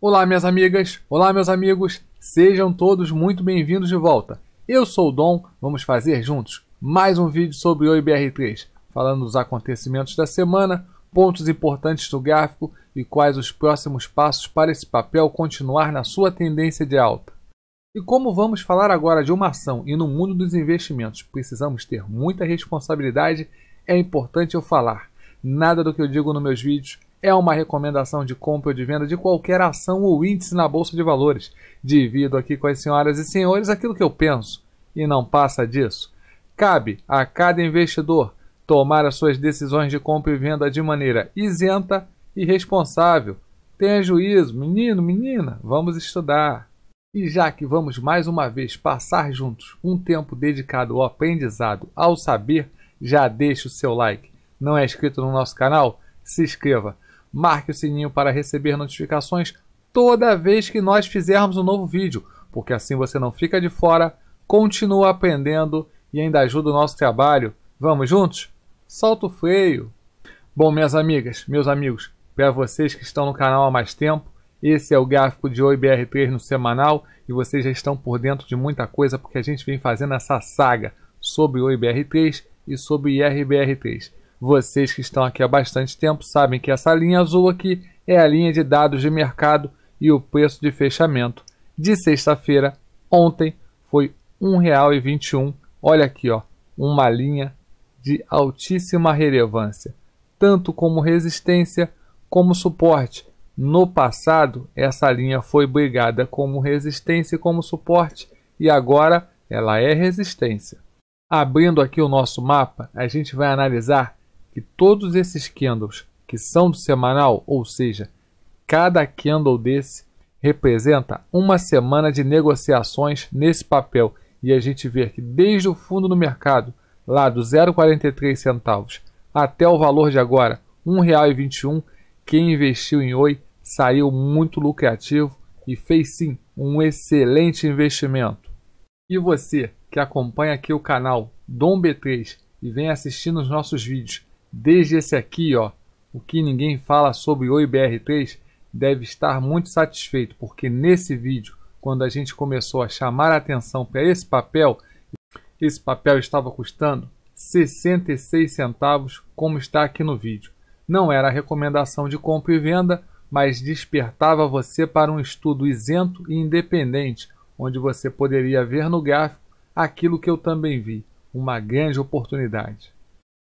Olá, minhas amigas, olá, meus amigos, sejam todos muito bem-vindos de volta. Eu sou o Dom, vamos fazer juntos mais um vídeo sobre o IBR3, falando dos acontecimentos da semana, pontos importantes do gráfico e quais os próximos passos para esse papel continuar na sua tendência de alta. E como vamos falar agora de uma ação e no mundo dos investimentos precisamos ter muita responsabilidade, é importante eu falar. Nada do que eu digo nos meus vídeos é uma recomendação de compra ou de venda de qualquer ação ou índice na bolsa de valores. Divido aqui com as senhoras e senhores aquilo que eu penso e não passa disso. Cabe a cada investidor tomar as suas decisões de compra e venda de maneira isenta e responsável. Tenha juízo, menino, menina, vamos estudar. E já que vamos mais uma vez passar juntos um tempo dedicado ao aprendizado, ao saber, já deixe o seu like. Não é inscrito no nosso canal? Se inscreva marque o sininho para receber notificações toda vez que nós fizermos um novo vídeo, porque assim você não fica de fora, continua aprendendo e ainda ajuda o nosso trabalho. Vamos juntos? Solta o freio! Bom, minhas amigas, meus amigos, para vocês que estão no canal há mais tempo, esse é o gráfico de OIBR3 no semanal e vocês já estão por dentro de muita coisa porque a gente vem fazendo essa saga sobre oibr 3 e sobre IRBR3. Vocês que estão aqui há bastante tempo sabem que essa linha azul aqui é a linha de dados de mercado e o preço de fechamento de sexta-feira, ontem, foi R$ 1,21. Olha aqui, ó, uma linha de altíssima relevância, tanto como resistência como suporte. No passado, essa linha foi brigada como resistência e como suporte, e agora ela é resistência. Abrindo aqui o nosso mapa, a gente vai analisar que todos esses candles que são do semanal, ou seja, cada candle desse representa uma semana de negociações nesse papel. E a gente vê que desde o fundo do mercado, lá do 0,43 centavos até o valor de agora, R$ 1,21, quem investiu em Oi saiu muito lucrativo e fez sim um excelente investimento. E você que acompanha aqui o canal Dom B3 e vem assistindo os nossos vídeos Desde esse aqui, ó, o que ninguém fala sobre o IBR3, deve estar muito satisfeito, porque nesse vídeo, quando a gente começou a chamar a atenção para esse papel, esse papel estava custando 66 centavos, como está aqui no vídeo. Não era recomendação de compra e venda, mas despertava você para um estudo isento e independente, onde você poderia ver no gráfico aquilo que eu também vi, uma grande oportunidade.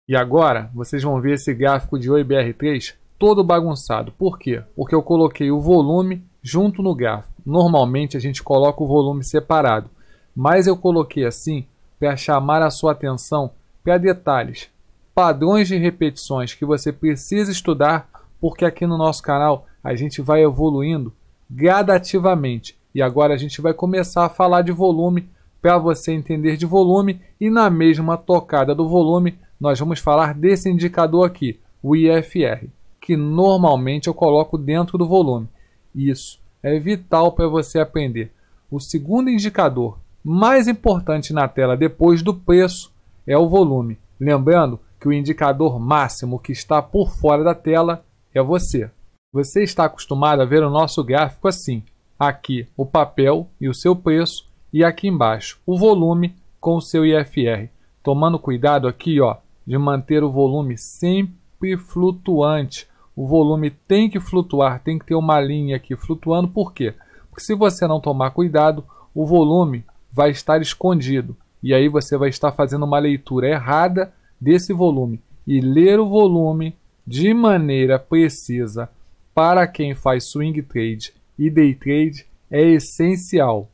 E agora vocês vão ver esse gráfico de OIBR3 todo bagunçado. Por quê? Porque eu coloquei o volume junto no gráfico. Normalmente a gente coloca o volume separado, mas eu coloquei assim para chamar a sua atenção para detalhes, padrões de repetições que você precisa estudar, porque aqui no nosso canal a gente vai evoluindo gradativamente. E agora a gente vai começar a falar de volume para você entender de volume e na mesma tocada do volume nós vamos falar desse indicador aqui, o IFR, que normalmente eu coloco dentro do volume. Isso é vital para você aprender. O segundo indicador mais importante na tela depois do preço é o volume. Lembrando que o indicador máximo que está por fora da tela é você. Você está acostumado a ver o nosso gráfico assim: aqui o papel e o seu preço, e aqui embaixo o volume com o seu IFR. Tomando cuidado aqui, ó, de manter o volume sempre flutuante. O volume tem que flutuar, tem que ter uma linha aqui flutuando. Por quê? Porque se você não tomar cuidado, o volume vai estar escondido. E aí você vai estar fazendo uma leitura errada desse volume. E ler o volume de maneira precisa para quem faz swing trade e day trade é essencial.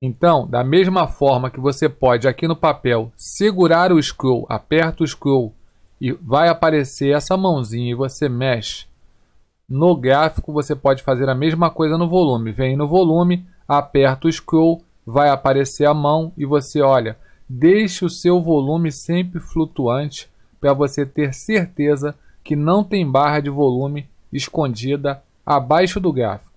Então, da mesma forma que você pode aqui no papel segurar o scroll, aperta o scroll e vai aparecer essa mãozinha e você mexe. No gráfico você pode fazer a mesma coisa no volume. Vem no volume, aperta o scroll, vai aparecer a mão e você olha. Deixe o seu volume sempre flutuante para você ter certeza que não tem barra de volume escondida abaixo do gráfico.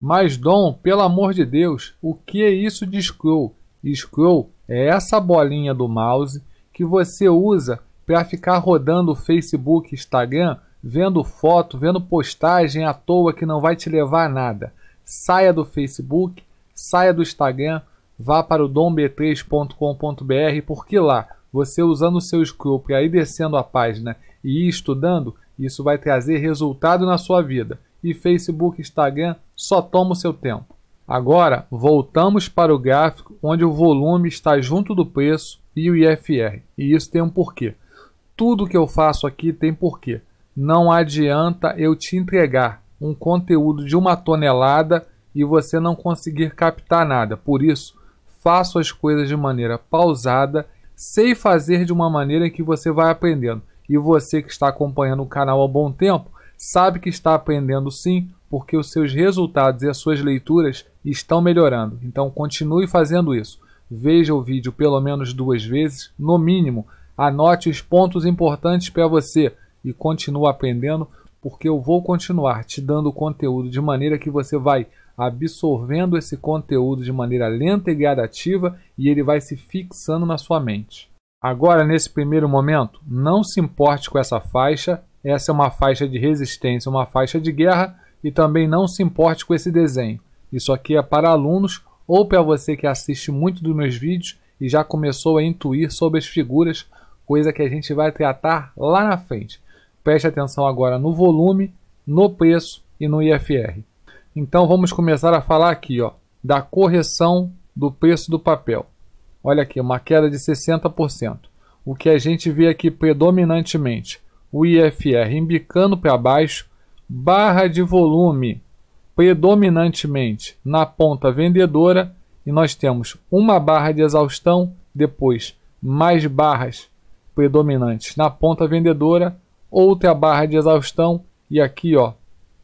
Mas Dom, pelo amor de Deus, o que é isso de scroll? Scroll é essa bolinha do mouse que você usa para ficar rodando o Facebook, Instagram, vendo foto, vendo postagem à toa que não vai te levar a nada. Saia do Facebook, saia do Instagram, vá para o domb3.com.br, porque lá, você usando o seu scroll para ir descendo a página e ir estudando, isso vai trazer resultado na sua vida e Facebook, Instagram só toma o seu tempo. Agora, voltamos para o gráfico onde o volume está junto do preço e o IFR. E isso tem um porquê. Tudo que eu faço aqui tem porquê. Não adianta eu te entregar um conteúdo de uma tonelada e você não conseguir captar nada. Por isso, faço as coisas de maneira pausada, sei fazer de uma maneira que você vai aprendendo. E você que está acompanhando o canal há bom tempo, sabe que está aprendendo sim, porque os seus resultados e as suas leituras estão melhorando. Então continue fazendo isso. Veja o vídeo pelo menos duas vezes, no mínimo. Anote os pontos importantes para você e continue aprendendo, porque eu vou continuar te dando conteúdo de maneira que você vai absorvendo esse conteúdo de maneira lenta e gradativa e ele vai se fixando na sua mente. Agora, nesse primeiro momento, não se importe com essa faixa essa é uma faixa de resistência, uma faixa de guerra e também não se importe com esse desenho. Isso aqui é para alunos ou para você que assiste muito dos meus vídeos e já começou a intuir sobre as figuras, coisa que a gente vai tratar lá na frente. Preste atenção agora no volume, no preço e no IFR. Então vamos começar a falar aqui ó, da correção do preço do papel. Olha aqui, uma queda de 60%. O que a gente vê aqui predominantemente o IFR embicando para baixo, barra de volume predominantemente na ponta vendedora e nós temos uma barra de exaustão, depois mais barras predominantes na ponta vendedora, outra barra de exaustão e aqui ó,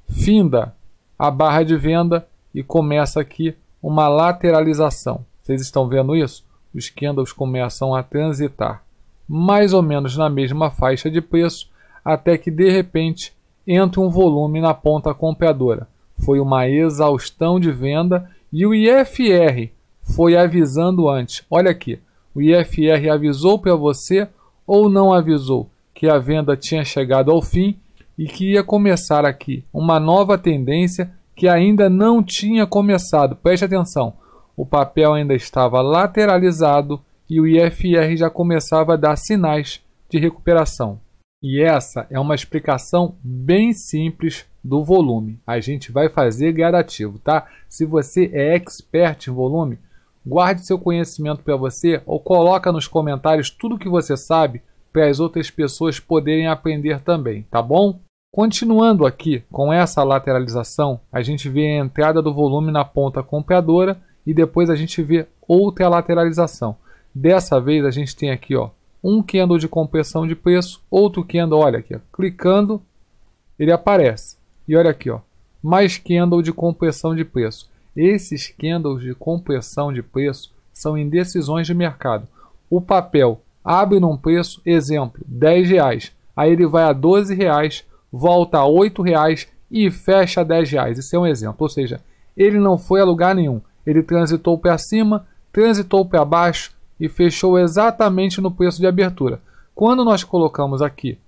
finda a barra de venda e começa aqui uma lateralização. Vocês estão vendo isso? Os candles começam a transitar mais ou menos na mesma faixa de preço até que de repente entra um volume na ponta compradora. Foi uma exaustão de venda e o IFR foi avisando antes. Olha aqui, o IFR avisou para você ou não avisou que a venda tinha chegado ao fim e que ia começar aqui uma nova tendência que ainda não tinha começado. Preste atenção, o papel ainda estava lateralizado e o IFR já começava a dar sinais de recuperação. E essa é uma explicação bem simples do volume. A gente vai fazer gradativo, tá? Se você é expert em volume, guarde seu conhecimento para você ou coloca nos comentários tudo que você sabe para as outras pessoas poderem aprender também, tá bom? Continuando aqui com essa lateralização, a gente vê a entrada do volume na ponta compradora e depois a gente vê outra lateralização. Dessa vez a gente tem aqui, ó, um candle de compressão de preço, outro candle, olha aqui, ó, clicando, ele aparece. E olha aqui, ó, mais candle de compressão de preço. Esses candles de compressão de preço são indecisões de mercado. O papel abre num preço, exemplo, 10 reais. Aí ele vai a 12 reais, volta a 8 reais e fecha a 10 reais. Isso é um exemplo. Ou seja, ele não foi a lugar nenhum. Ele transitou para cima, transitou para baixo, e fechou exatamente no preço de abertura. Quando nós colocamos aqui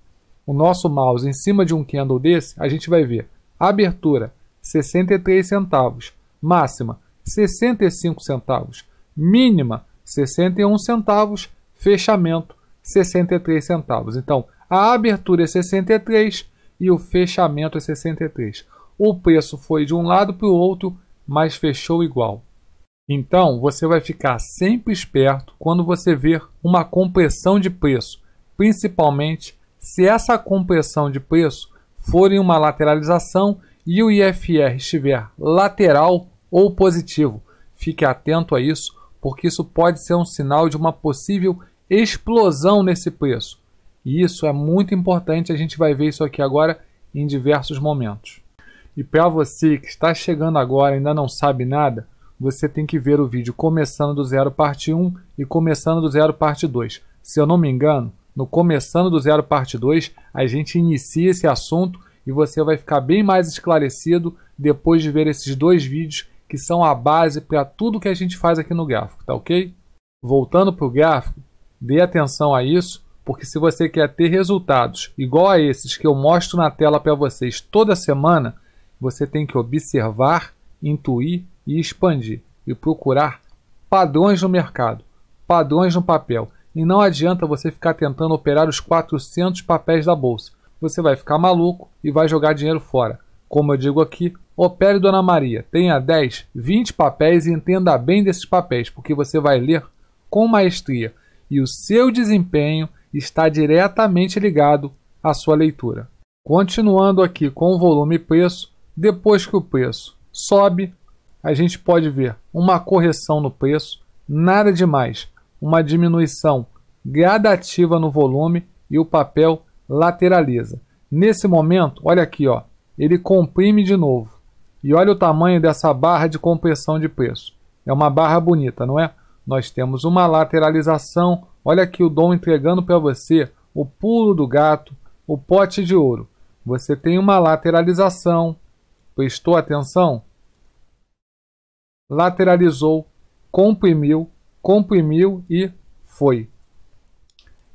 o nosso mouse em cima de um candle desse, a gente vai ver abertura 63 centavos, máxima 65 centavos, mínima 61 centavos, fechamento 63 centavos. Então, a abertura é 63 e o fechamento é 63. O preço foi de um lado para o outro, mas fechou igual. Então, você vai ficar sempre esperto quando você ver uma compressão de preço, principalmente se essa compressão de preço for em uma lateralização e o IFR estiver lateral ou positivo. Fique atento a isso, porque isso pode ser um sinal de uma possível explosão nesse preço. E isso é muito importante, a gente vai ver isso aqui agora em diversos momentos. E para você que está chegando agora e ainda não sabe nada, você tem que ver o vídeo começando do zero parte 1 e começando do zero parte 2. Se eu não me engano, no começando do zero parte 2, a gente inicia esse assunto e você vai ficar bem mais esclarecido depois de ver esses dois vídeos que são a base para tudo que a gente faz aqui no gráfico, tá ok? Voltando para o gráfico, dê atenção a isso, porque se você quer ter resultados igual a esses que eu mostro na tela para vocês toda semana, você tem que observar, intuir e expandir e procurar padrões no mercado, padrões no papel. E não adianta você ficar tentando operar os 400 papéis da bolsa. Você vai ficar maluco e vai jogar dinheiro fora. Como eu digo aqui, opere Dona Maria, tenha 10, 20 papéis e entenda bem desses papéis, porque você vai ler com maestria e o seu desempenho está diretamente ligado à sua leitura. Continuando aqui com o volume e preço, depois que o preço sobe, a gente pode ver uma correção no preço, nada demais, uma diminuição gradativa no volume e o papel lateraliza. Nesse momento, olha aqui, ó, ele comprime de novo. E olha o tamanho dessa barra de compressão de preço. É uma barra bonita, não é? Nós temos uma lateralização. Olha aqui o Dom entregando para você o pulo do gato, o pote de ouro. Você tem uma lateralização. Prestou atenção? lateralizou, comprimiu, comprimiu e foi.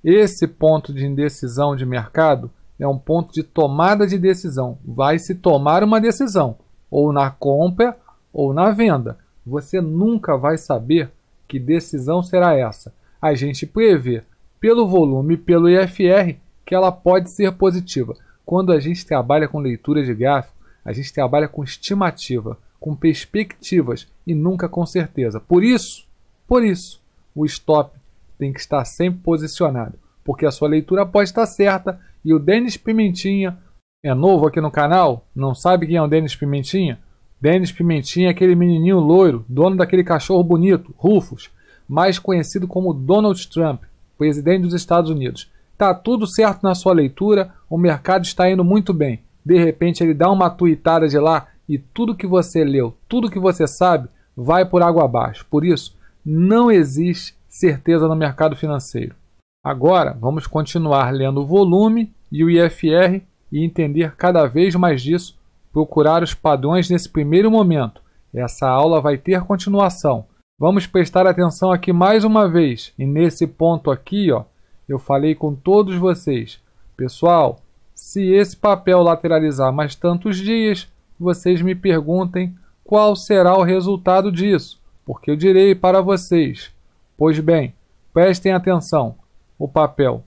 Esse ponto de indecisão de mercado é um ponto de tomada de decisão. Vai se tomar uma decisão, ou na compra ou na venda. Você nunca vai saber que decisão será essa. A gente prevê pelo volume, pelo IFR, que ela pode ser positiva. Quando a gente trabalha com leitura de gráfico, a gente trabalha com estimativa com perspectivas e nunca com certeza. Por isso, por isso, o stop tem que estar sempre posicionado, porque a sua leitura pode estar certa e o Denis Pimentinha é novo aqui no canal, não sabe quem é o Denis Pimentinha? Denis Pimentinha é aquele menininho loiro, dono daquele cachorro bonito, Rufus, mais conhecido como Donald Trump, presidente dos Estados Unidos. Tá tudo certo na sua leitura, o mercado está indo muito bem. De repente ele dá uma tuitada de lá e tudo que você leu, tudo que você sabe, vai por água abaixo. Por isso, não existe certeza no mercado financeiro. Agora, vamos continuar lendo o volume e o IFR e entender cada vez mais disso, procurar os padrões nesse primeiro momento. Essa aula vai ter continuação. Vamos prestar atenção aqui mais uma vez. E nesse ponto aqui, ó, eu falei com todos vocês. Pessoal, se esse papel lateralizar mais tantos dias, vocês me perguntem qual será o resultado disso, porque eu direi para vocês. Pois bem, prestem atenção. O papel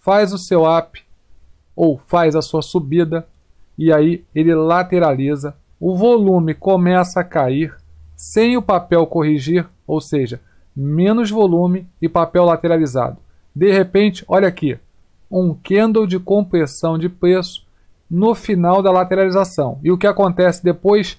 faz o seu up ou faz a sua subida e aí ele lateraliza. O volume começa a cair sem o papel corrigir, ou seja, menos volume e papel lateralizado. De repente, olha aqui, um candle de compressão de preço no final da lateralização. E o que acontece depois?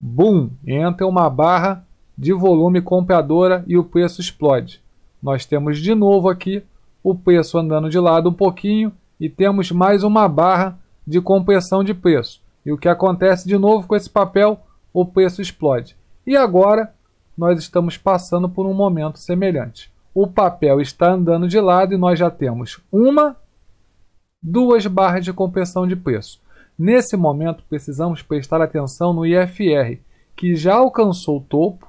Boom! Entra uma barra de volume compradora e o preço explode. Nós temos de novo aqui o preço andando de lado um pouquinho e temos mais uma barra de compressão de preço. E o que acontece de novo com esse papel? O preço explode. E agora nós estamos passando por um momento semelhante. O papel está andando de lado e nós já temos uma duas barras de compressão de preço. Nesse momento, precisamos prestar atenção no IFR, que já alcançou o topo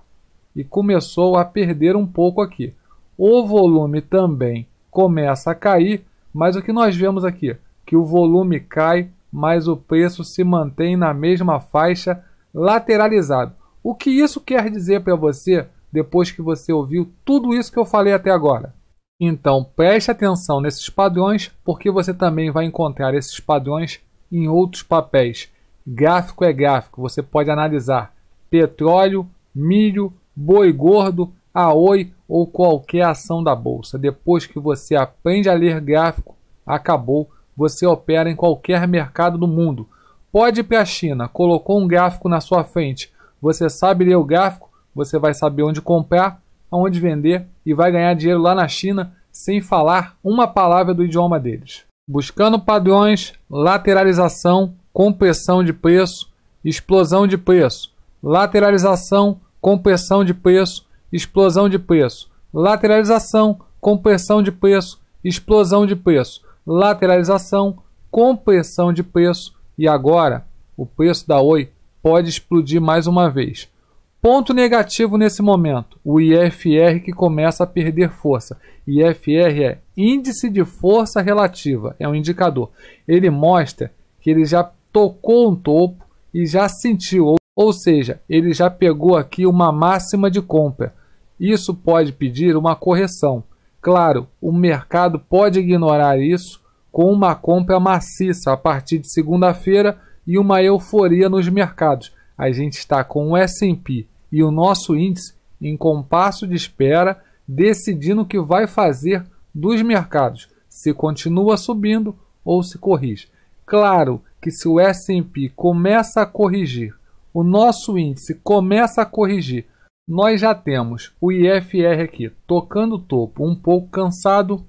e começou a perder um pouco aqui. O volume também começa a cair, mas o que nós vemos aqui? Que o volume cai, mas o preço se mantém na mesma faixa lateralizado. O que isso quer dizer para você depois que você ouviu tudo isso que eu falei até agora? Então preste atenção nesses padrões, porque você também vai encontrar esses padrões em outros papéis. Gráfico é gráfico, você pode analisar petróleo, milho, boi gordo, a ou qualquer ação da bolsa. Depois que você aprende a ler gráfico, acabou, você opera em qualquer mercado do mundo. Pode ir para a China, colocou um gráfico na sua frente, você sabe ler o gráfico, você vai saber onde comprar, aonde vender e vai ganhar dinheiro lá na China sem falar uma palavra do idioma deles. Buscando padrões, lateralização, compressão de preço, explosão de preço, lateralização, compressão de preço, explosão de preço, lateralização, compressão de preço, explosão de preço, lateralização, compressão de preço e agora o preço da Oi pode explodir mais uma vez. Ponto negativo nesse momento: o IFR que começa a perder força. IFR é Índice de Força Relativa, é um indicador. Ele mostra que ele já tocou um topo e já sentiu, ou, seja, ele já pegou aqui uma máxima de compra. Isso pode pedir uma correção. Claro, o mercado pode ignorar isso com uma compra maciça a partir de segunda-feira e uma euforia nos mercados a gente está com o S&P e o nosso índice em compasso de espera, decidindo o que vai fazer dos mercados, se continua subindo ou se corrige. Claro que se o S&P começa a corrigir, o nosso índice começa a corrigir, nós já temos o IFR aqui tocando o topo, um pouco cansado,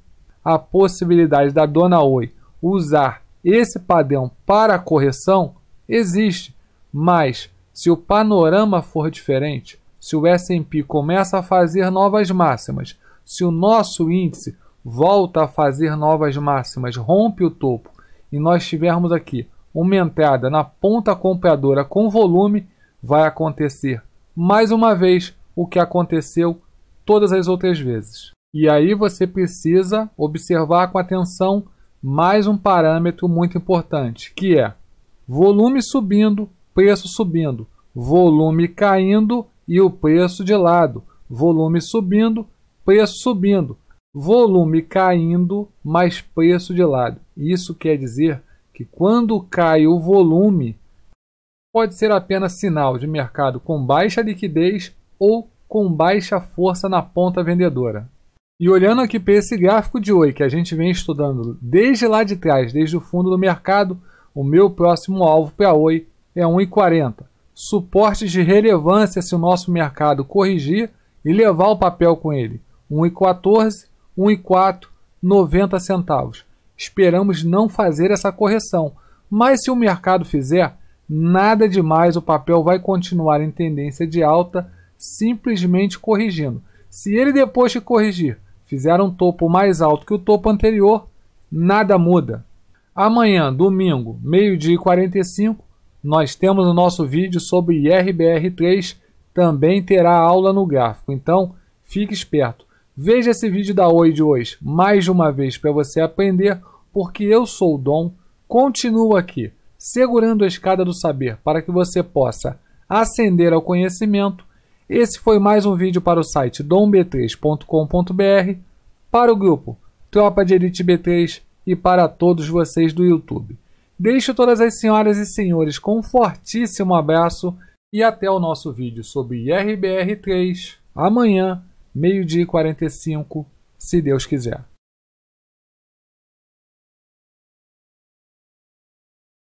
a possibilidade da dona Oi usar esse padrão para correção existe, mas se o panorama for diferente, se o S&P começa a fazer novas máximas, se o nosso índice volta a fazer novas máximas, rompe o topo e nós tivermos aqui uma entrada na ponta compradora com volume, vai acontecer mais uma vez o que aconteceu todas as outras vezes. E aí você precisa observar com atenção mais um parâmetro muito importante, que é volume subindo, preço subindo, volume caindo e o preço de lado, volume subindo, preço subindo, volume caindo, mais preço de lado. Isso quer dizer que quando cai o volume, pode ser apenas sinal de mercado com baixa liquidez ou com baixa força na ponta vendedora. E olhando aqui para esse gráfico de oi que a gente vem estudando desde lá de trás, desde o fundo do mercado, o meu próximo alvo para oi é 1,40. Suportes de relevância se o nosso mercado corrigir e levar o papel com ele, 1,14, 1,4, 90 centavos. Esperamos não fazer essa correção, mas se o mercado fizer, nada demais, o papel vai continuar em tendência de alta, simplesmente corrigindo. Se ele depois de corrigir fizer um topo mais alto que o topo anterior, nada muda. Amanhã, domingo, meio-dia e 45, nós temos o nosso vídeo sobre IRBR3, também terá aula no gráfico, então fique esperto. Veja esse vídeo da Oi de hoje mais uma vez para você aprender, porque eu sou o Dom, continuo aqui, segurando a escada do saber para que você possa ascender ao conhecimento. Esse foi mais um vídeo para o site domb3.com.br, para o grupo Tropa de Elite B3 e para todos vocês do YouTube. Deixo todas as senhoras e senhores com um fortíssimo abraço e até o nosso vídeo sobre rbr 3 amanhã, meio-dia e 45, se Deus quiser.